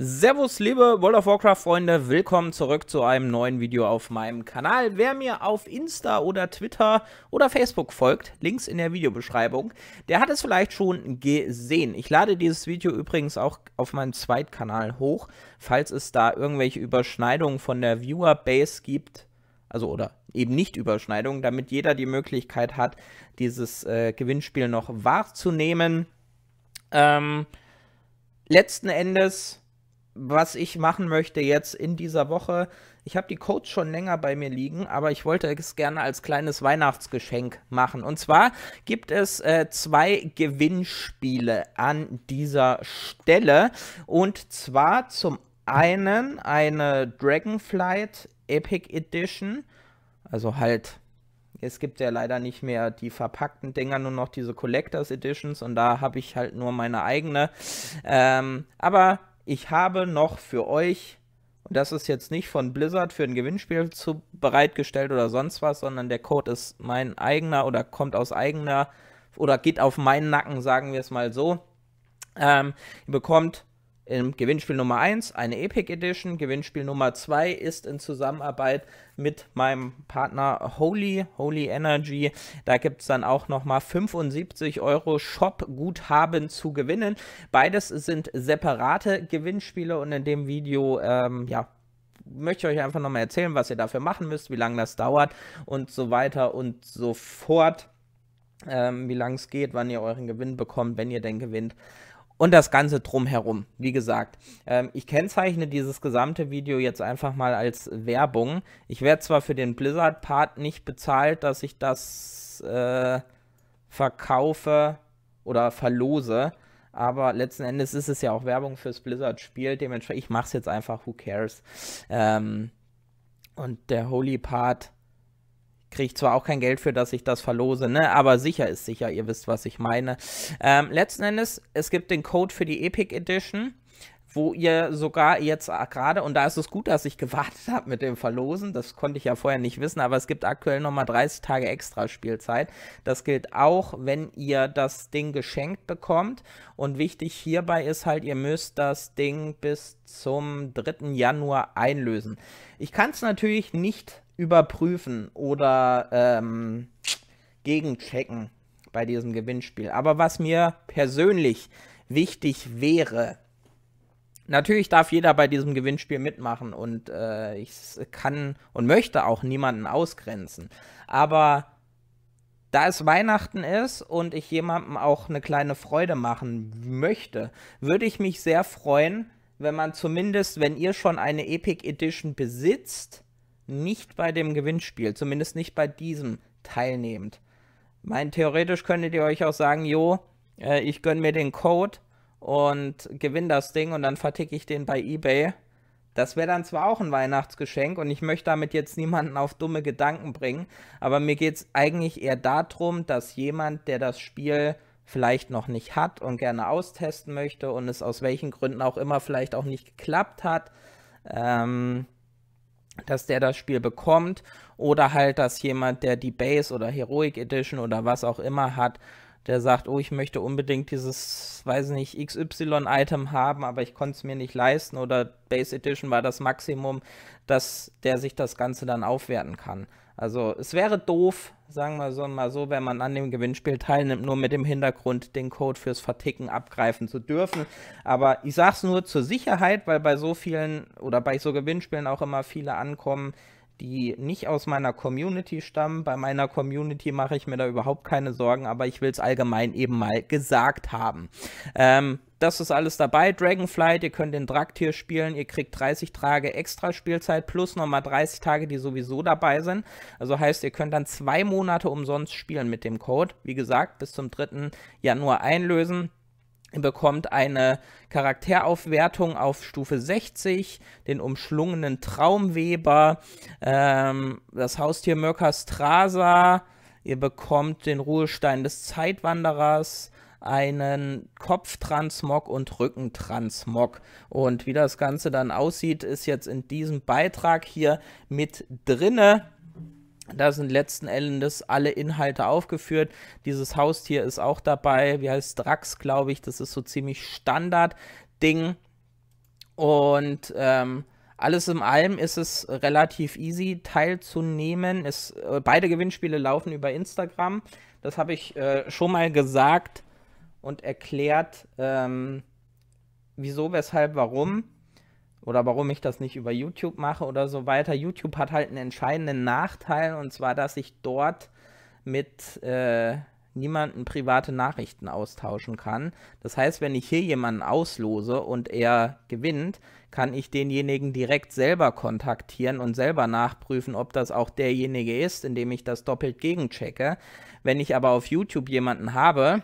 Servus, liebe World of Warcraft-Freunde, willkommen zurück zu einem neuen Video auf meinem Kanal. Wer mir auf Insta oder Twitter oder Facebook folgt, links in der Videobeschreibung, der hat es vielleicht schon gesehen. Ich lade dieses Video übrigens auch auf meinem Zweitkanal hoch, falls es da irgendwelche Überschneidungen von der Viewer-Base gibt, also oder eben nicht Überschneidungen, damit jeder die Möglichkeit hat, dieses äh, Gewinnspiel noch wahrzunehmen. Ähm, letzten Endes was ich machen möchte jetzt in dieser Woche. Ich habe die Codes schon länger bei mir liegen, aber ich wollte es gerne als kleines Weihnachtsgeschenk machen. Und zwar gibt es äh, zwei Gewinnspiele an dieser Stelle. Und zwar zum einen eine Dragonflight Epic Edition. Also halt es gibt ja leider nicht mehr die verpackten Dinger, nur noch diese Collectors Editions und da habe ich halt nur meine eigene. Ähm, aber ich habe noch für euch, und das ist jetzt nicht von Blizzard für ein Gewinnspiel zu bereitgestellt oder sonst was, sondern der Code ist mein eigener oder kommt aus eigener oder geht auf meinen Nacken, sagen wir es mal so. Ähm, ihr bekommt im Gewinnspiel Nummer 1 eine Epic Edition. Gewinnspiel Nummer 2 ist in Zusammenarbeit mit meinem Partner Holy, Holy Energy. Da gibt es dann auch nochmal 75 Euro Shop-Guthaben zu gewinnen. Beides sind separate Gewinnspiele und in dem Video, ähm, ja, möchte ich euch einfach nochmal erzählen, was ihr dafür machen müsst, wie lange das dauert und so weiter und so fort. Ähm, wie lange es geht, wann ihr euren Gewinn bekommt, wenn ihr denn gewinnt und das Ganze drumherum. Wie gesagt, ähm, ich kennzeichne dieses gesamte Video jetzt einfach mal als Werbung. Ich werde zwar für den Blizzard-Part nicht bezahlt, dass ich das äh, verkaufe oder verlose, aber letzten Endes ist es ja auch Werbung fürs Blizzard-Spiel. Dementsprechend, ich mache es jetzt einfach, who cares. Ähm, und der Holy Part kriege ich zwar auch kein Geld für, dass ich das verlose, ne? aber sicher ist sicher, ihr wisst, was ich meine. Ähm, letzten Endes, es gibt den Code für die Epic Edition wo ihr sogar jetzt gerade, und da ist es gut, dass ich gewartet habe mit dem Verlosen, das konnte ich ja vorher nicht wissen, aber es gibt aktuell nochmal 30 Tage extra Spielzeit. Das gilt auch, wenn ihr das Ding geschenkt bekommt. Und wichtig hierbei ist halt, ihr müsst das Ding bis zum 3. Januar einlösen. Ich kann es natürlich nicht überprüfen oder ähm, gegenchecken bei diesem Gewinnspiel. Aber was mir persönlich wichtig wäre, natürlich darf jeder bei diesem Gewinnspiel mitmachen und äh, ich kann und möchte auch niemanden ausgrenzen. Aber da es Weihnachten ist und ich jemandem auch eine kleine Freude machen möchte, würde ich mich sehr freuen, wenn man zumindest, wenn ihr schon eine Epic Edition besitzt, nicht bei dem Gewinnspiel, zumindest nicht bei diesem teilnehmt. Mein theoretisch könntet ihr euch auch sagen, jo, äh, ich gönne mir den Code und gewinne das Ding und dann verticke ich den bei eBay. Das wäre dann zwar auch ein Weihnachtsgeschenk und ich möchte damit jetzt niemanden auf dumme Gedanken bringen, aber mir geht es eigentlich eher darum, dass jemand, der das Spiel vielleicht noch nicht hat und gerne austesten möchte und es aus welchen Gründen auch immer vielleicht auch nicht geklappt hat, ähm, dass der das Spiel bekommt oder halt, dass jemand, der die Base oder Heroic Edition oder was auch immer hat, der sagt, oh, ich möchte unbedingt dieses, weiß nicht, XY-Item haben, aber ich konnte es mir nicht leisten oder Base Edition war das Maximum, dass der sich das Ganze dann aufwerten kann. Also es wäre doof, sagen wir so mal so, wenn man an dem Gewinnspiel teilnimmt, nur mit dem Hintergrund, den Code fürs Verticken abgreifen zu dürfen. Aber ich sag's nur zur Sicherheit, weil bei so vielen oder bei so Gewinnspielen auch immer viele ankommen, die nicht aus meiner Community stammen. Bei meiner Community mache ich mir da überhaupt keine Sorgen, aber ich will es allgemein eben mal gesagt haben. Ähm, das ist alles dabei. Dragonflight, ihr könnt den Draktier spielen, ihr kriegt 30 Tage extra Spielzeit plus nochmal 30 Tage, die sowieso dabei sind. Also heißt, ihr könnt dann zwei Monate umsonst spielen mit dem Code. Wie gesagt, bis zum 3. Januar einlösen. Ihr bekommt eine Charakteraufwertung auf Stufe 60, den umschlungenen Traumweber, ähm, das Haustier Möckerstrasa, ihr bekommt den Ruhestein des Zeitwanderers, einen Kopftransmog und Rückentransmog. Und wie das Ganze dann aussieht, ist jetzt in diesem Beitrag hier mit drinne. Da sind letzten Endes alle Inhalte aufgeführt. Dieses Haustier ist auch dabei. Wie heißt Drax, glaube ich. Das ist so ziemlich Standard-Ding. Und ähm, alles in allem ist es relativ easy teilzunehmen. Es, äh, beide Gewinnspiele laufen über Instagram. Das habe ich äh, schon mal gesagt und erklärt, ähm, wieso, weshalb, warum oder warum ich das nicht über YouTube mache oder so weiter. YouTube hat halt einen entscheidenden Nachteil und zwar, dass ich dort mit äh, niemanden private Nachrichten austauschen kann. Das heißt, wenn ich hier jemanden auslose und er gewinnt, kann ich denjenigen direkt selber kontaktieren und selber nachprüfen, ob das auch derjenige ist, indem ich das doppelt gegenchecke. Wenn ich aber auf YouTube jemanden habe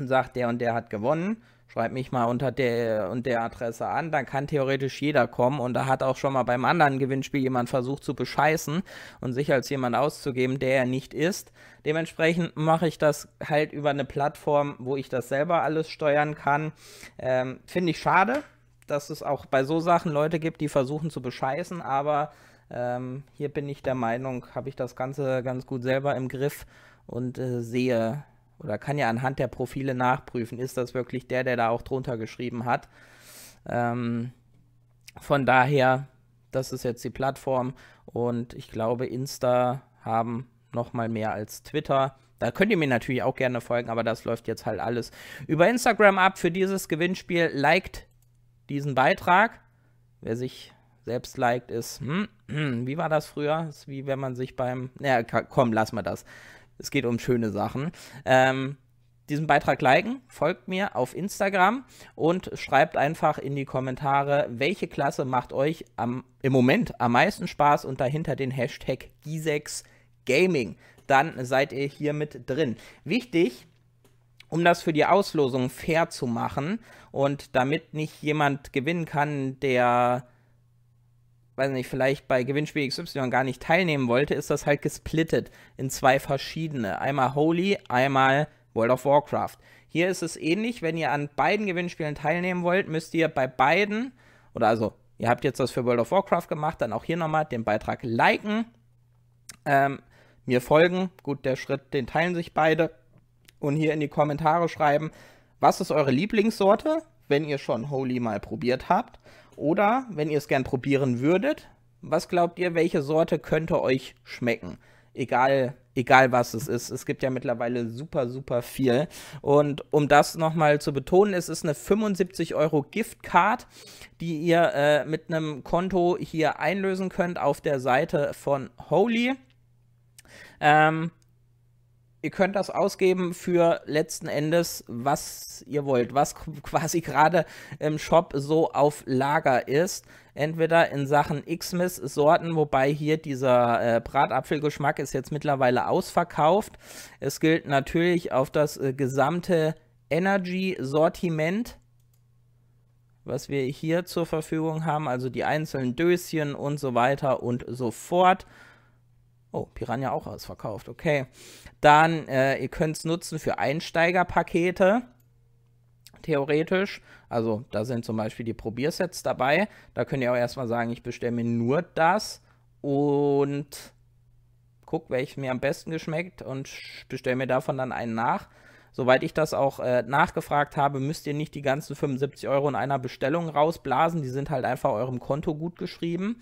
und sagt, der und der hat gewonnen, schreib mich mal unter der und der Adresse an, dann kann theoretisch jeder kommen und da hat auch schon mal beim anderen Gewinnspiel jemand versucht zu bescheißen und sich als jemand auszugeben, der er nicht ist. Dementsprechend mache ich das halt über eine Plattform, wo ich das selber alles steuern kann. Ähm, Finde ich schade, dass es auch bei so Sachen Leute gibt, die versuchen zu bescheißen, aber ähm, hier bin ich der Meinung, habe ich das Ganze ganz gut selber im Griff und äh, sehe oder kann ja anhand der Profile nachprüfen, ist das wirklich der, der da auch drunter geschrieben hat. Ähm, von daher, das ist jetzt die Plattform und ich glaube, Insta haben noch mal mehr als Twitter. Da könnt ihr mir natürlich auch gerne folgen, aber das läuft jetzt halt alles über Instagram ab. Für dieses Gewinnspiel liked diesen Beitrag. Wer sich selbst liked ist, hm, hm, wie war das früher? ist wie wenn man sich beim, ja, komm, lass mal das. Es geht um schöne Sachen. Ähm, diesen Beitrag liken, folgt mir auf Instagram und schreibt einfach in die Kommentare, welche Klasse macht euch am, im Moment am meisten Spaß und dahinter den Hashtag Gisex Gaming. Dann seid ihr hier mit drin. Wichtig, um das für die Auslosung fair zu machen und damit nicht jemand gewinnen kann, der weiß nicht, vielleicht bei Gewinnspiel XY gar nicht teilnehmen wollte, ist das halt gesplittet in zwei verschiedene. Einmal Holy, einmal World of Warcraft. Hier ist es ähnlich, wenn ihr an beiden Gewinnspielen teilnehmen wollt, müsst ihr bei beiden, oder also ihr habt jetzt das für World of Warcraft gemacht, dann auch hier nochmal den Beitrag liken, ähm, mir folgen, gut, der Schritt, den teilen sich beide, und hier in die Kommentare schreiben, was ist eure Lieblingssorte, wenn ihr schon Holy mal probiert habt oder, wenn ihr es gern probieren würdet, was glaubt ihr, welche Sorte könnte euch schmecken? Egal, egal was es ist. Es gibt ja mittlerweile super, super viel. Und um das nochmal zu betonen, es ist eine 75 Euro Giftcard, die ihr äh, mit einem Konto hier einlösen könnt auf der Seite von Holy. Ähm, ihr könnt das ausgeben für letzten Endes, was ihr wollt, was quasi gerade im Shop so auf Lager ist. Entweder in Sachen x miss sorten wobei hier dieser äh, Bratapfelgeschmack ist jetzt mittlerweile ausverkauft. Es gilt natürlich auf das äh, gesamte Energy-Sortiment was wir hier zur Verfügung haben, also die einzelnen Döschen und so weiter und so fort. Oh, Piranha auch ausverkauft, okay. Dann, äh, ihr könnt es nutzen für Einsteigerpakete, theoretisch. Also, da sind zum Beispiel die Probiersets dabei. Da könnt ihr auch erstmal sagen, ich bestelle mir nur das und guck, welches mir am besten geschmeckt und bestelle mir davon dann einen nach. Soweit ich das auch äh, nachgefragt habe, müsst ihr nicht die ganzen 75 Euro in einer Bestellung rausblasen. Die sind halt einfach eurem Konto gut geschrieben.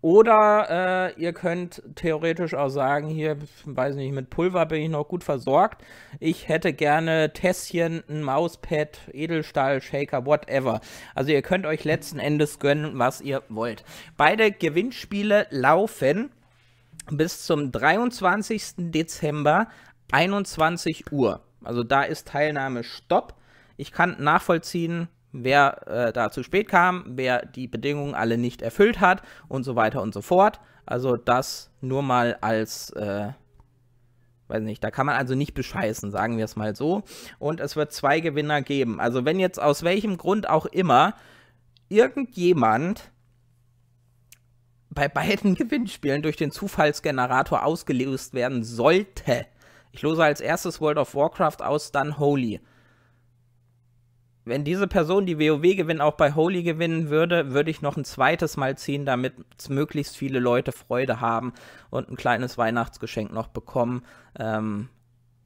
Oder äh, ihr könnt theoretisch auch sagen, hier, weiß nicht, mit Pulver bin ich noch gut versorgt. Ich hätte gerne Tässchen, ein Mauspad, Edelstahl, Shaker, whatever. Also ihr könnt euch letzten Endes gönnen, was ihr wollt. Beide Gewinnspiele laufen bis zum 23. Dezember 21 Uhr. Also da ist Teilnahme Stopp. Ich kann nachvollziehen, wer äh, da zu spät kam, wer die Bedingungen alle nicht erfüllt hat und so weiter und so fort. Also das nur mal als, äh, weiß nicht, da kann man also nicht bescheißen, sagen wir es mal so. Und es wird zwei Gewinner geben. Also wenn jetzt aus welchem Grund auch immer irgendjemand bei beiden Gewinnspielen durch den Zufallsgenerator ausgelöst werden sollte, ich lose als erstes World of Warcraft aus, dann Holy. Wenn diese Person, die WoW gewinnt, auch bei Holy gewinnen würde, würde ich noch ein zweites Mal ziehen, damit möglichst viele Leute Freude haben und ein kleines Weihnachtsgeschenk noch bekommen. Ähm,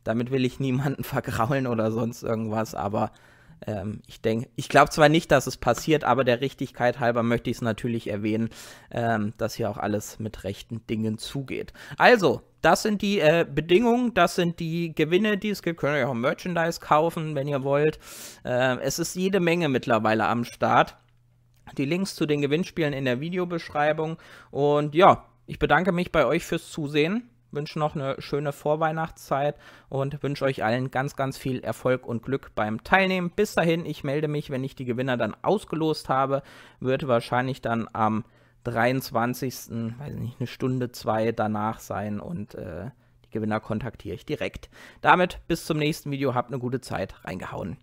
damit will ich niemanden vergraulen oder sonst irgendwas, aber ähm, ich denke, ich glaube zwar nicht, dass es passiert, aber der Richtigkeit halber möchte ich es natürlich erwähnen, ähm, dass hier auch alles mit rechten Dingen zugeht. Also, das sind die äh, Bedingungen, das sind die Gewinne, die es gibt. Könnt ihr auch Merchandise kaufen, wenn ihr wollt. Äh, es ist jede Menge mittlerweile am Start. Die Links zu den Gewinnspielen in der Videobeschreibung. Und ja, ich bedanke mich bei euch fürs Zusehen. Wünsche noch eine schöne Vorweihnachtszeit und wünsche euch allen ganz, ganz viel Erfolg und Glück beim Teilnehmen. Bis dahin, ich melde mich, wenn ich die Gewinner dann ausgelost habe. Wird wahrscheinlich dann am 23. weiß nicht, eine Stunde, zwei danach sein und äh, die Gewinner kontaktiere ich direkt. Damit bis zum nächsten Video, habt eine gute Zeit, reingehauen.